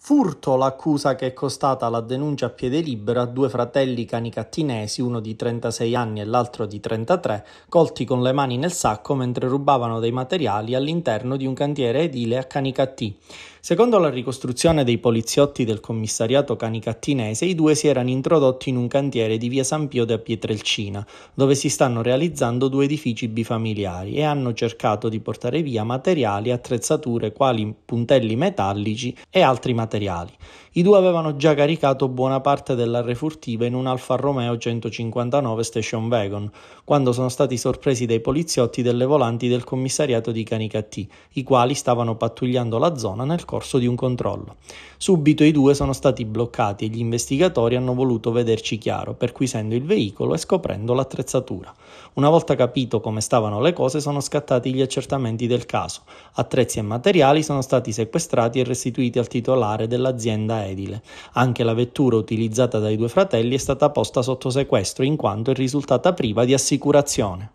Furto l'accusa che è costata la denuncia a piede libero a due fratelli canicattinesi, uno di 36 anni e l'altro di 33, colti con le mani nel sacco mentre rubavano dei materiali all'interno di un cantiere edile a Canicattì. Secondo la ricostruzione dei poliziotti del commissariato canicattinese, i due si erano introdotti in un cantiere di via San Pio da Pietrelcina, dove si stanno realizzando due edifici bifamiliari e hanno cercato di portare via materiali e attrezzature quali puntelli metallici e altri materiali materiali. I due avevano già caricato buona parte della refurtiva in un Alfa Romeo 159 Station Wagon, quando sono stati sorpresi dai poliziotti delle volanti del commissariato di Canicattì, i quali stavano pattugliando la zona nel corso di un controllo. Subito i due sono stati bloccati e gli investigatori hanno voluto vederci chiaro, perquisendo il veicolo e scoprendo l'attrezzatura. Una volta capito come stavano le cose, sono scattati gli accertamenti del caso. Attrezzi e materiali sono stati sequestrati e restituiti al titolare titolare dell'azienda edile. Anche la vettura utilizzata dai due fratelli è stata posta sotto sequestro in quanto è risultata priva di assicurazione.